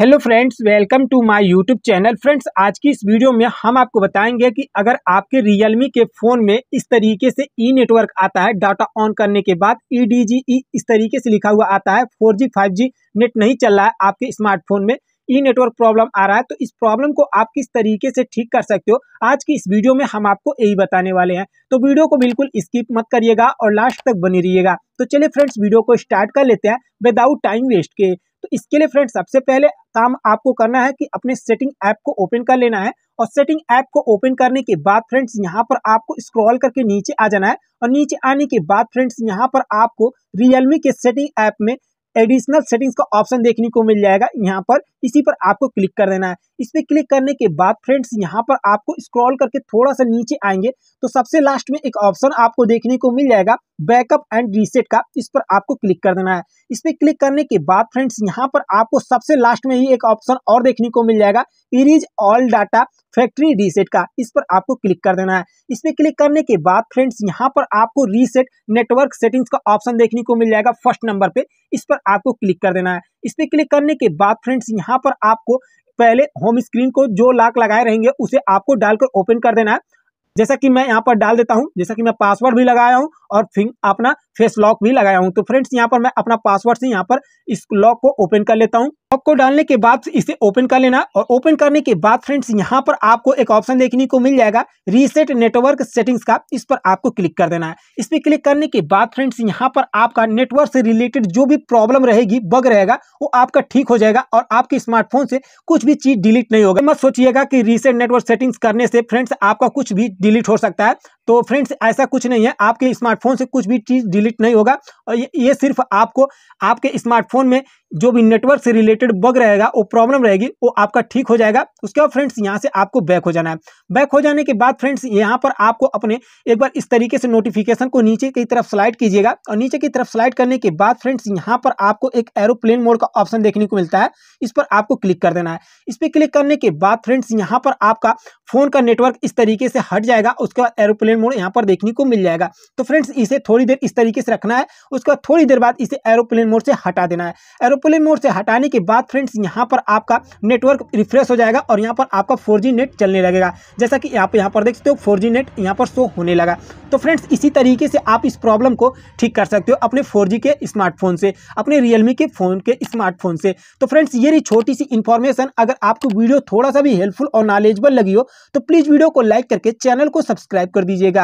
hello friends welcome to my YouTube channel friends आज की इस वीडियो में हम आपको बताएंगे कि अगर आपके रियलमी के फ़ोन में इस तरीके से ई नेटवर्क आता है डाटा ऑन करने के बाद ई डी जी ई इस तरीके से लिखा हुआ आता है four G five G net नहीं चल रहा है आपके स्मार्टफोन में ई नेटवर्क प्रॉब्लम आ रहा है तो इस प्रॉब्लम को आप किस तरीके से ठीक कर सकते हो आज की इस वीडियो में हम आपको यही बताने वाले हैं तो वीडियो को बिल्कुल स्किप मत करिएगा और लास्ट तक बनी रहिएगा तो चलिए फ्रेंड्स वीडियो को स्टार्ट कर लेते हैं विदाउट टाइम वेस्ट के तो इसके लिए फ्रेंड्स सबसे पहले काम आपको करना है कि अपने सेटिंग ऐप को ओपन कर लेना है और सेटिंग ऐप को ओपन करने के बाद फ्रेंड्स यहाँ पर आपको स्क्रॉल करके नीचे आ जाना है और नीचे आने के बाद फ्रेंड्स यहाँ पर आपको रियलमी के सेटिंग ऐप में एडिशनल सेटिंग्स का ऑप्शन देखने को मिल जाएगा यहाँ पर इसी पर आपको क्लिक कर देना है इस पर क्लिक करने के बाद फ्रेंड्स यहाँ पर आपको स्क्रॉल करके थोड़ा सा नीचे आएंगे तो सबसे लास्ट में एक ऑप्शन आपको देखने को मिल जाएगा बैकअप एंड रीसेट का इस पर आपको क्लिक कर देना है इस पर क्लिक करने के बाद फ्रेंड्स यहाँ पर आपको सबसे लास्ट में ही एक ऑप्शन और देखने को मिल जाएगा erase all data factory reset का इस पर आपको क्लिक कर देना है इस पर क्लिक करने के बाद फ्रेंड्स यहाँ पर आपको रीसेट नेटवर्क सेटिंग्स का ऑप्शन देखने को मिल जाएगा फर्स्ट नंबर पे इस पर आपको क्लिक कर देना है इस पर क्लिक करने के बाद फ्रेंड्स यहाँ पर आपको पहले होम स्क्रीन को जो लाक लगाए रहेंगे उसे आपको डालकर ओपन कर देना है जैसा कि मैं यहाँ पर डाल देता हूँ जैसा कि मैं पासवर्ड भी लगाया हूँ और फिर अपना फेस लॉक भी लगाया हूँ तो फ्रेंड्स यहाँ पर मैं अपना पासवर्ड से यहाँ पर इस लॉक को ओपन कर लेता हूँ लॉक को डालने के बाद इसे ओपन कर लेना और ओपन करने के बाद फ्रेंड्स यहाँ पर आपको एक ऑप्शन देखने को मिल जाएगा रीसेट नेटवर्क सेटिंग्स का इस पर आपको क्लिक कर देना है इस पर क्लिक करने के बाद फ्रेंड्स यहाँ पर आपका नेटवर्क से रिलेटेड जो भी प्रॉब्लम रहेगी बग रहेगा वो आपका ठीक हो जाएगा और आपके स्मार्टफोन से कुछ भी चीज डिलीट नहीं होगा मत सोचिएगा कि रीसेट नेटवर्क सेटिंग्स करने से फ्रेंड्स आपका कुछ भी डिलीट हो सकता है तो फ्रेंड्स ऐसा कुछ नहीं है आपके स्मार्टफोन से कुछ भी चीज़ डिलीट नहीं होगा और ये, ये सिर्फ आपको आपके स्मार्टफोन में जो भी नेटवर्क से रिलेटेड बग रहेगा वो प्रॉब्लम रहेगी वो आपका ठीक हो जाएगा उसके बाद फ्रेंड्स यहाँ से आपको बैक हो जाना है बैक हो जाने के बाद फ्रेंड्स यहाँ पर आपको अपने एक बार इस तरीके से नोटिफिकेशन को नीचे की तरफ स्लाइड कीजिएगा और नीचे की तरफ स्लाइड करने के बाद फ्रेंड्स यहाँ पर आपको एक एरोप्लेन मोड का ऑप्शन देखने को मिलता है इस पर आपको क्लिक कर देना है इस पर क्लिक करने के बाद फ्रेंड्स यहाँ पर आपका फ़ोन का नेटवर्क इस तरीके से हट जाएगा उसके बाद एरोप्लेन मोड यहाँ पर देखने को मिल जाएगा तो फ्रेंड्स इसे थोड़ी देर इस तरीके से रखना है उसके बाद थोड़ी देर बाद इसे एरोप्लेन मोड से हटा देना है ट्रिपल मोड से हटाने के बाद फ्रेंड्स यहाँ पर आपका नेटवर्क रिफ्रेश हो जाएगा और यहाँ पर आपका फोर नेट चलने लगेगा जैसा कि आप यहाँ पर देख सकते हो फोर नेट यहाँ पर शो होने लगा तो फ्रेंड्स इसी तरीके से आप इस प्रॉब्लम को ठीक कर सकते हो अपने फोर के स्मार्टफोन से अपने रियलमी के फ़ोन के स्मार्टफोन से तो फ्रेंड्स ये रही छोटी सी इन्फॉर्मेशन अगर आपको वीडियो थोड़ा सा भी हेल्पफुल और नॉलेजबल लगी हो तो प्लीज़ वीडियो को लाइक करके चैनल को सब्सक्राइब कर दीजिएगा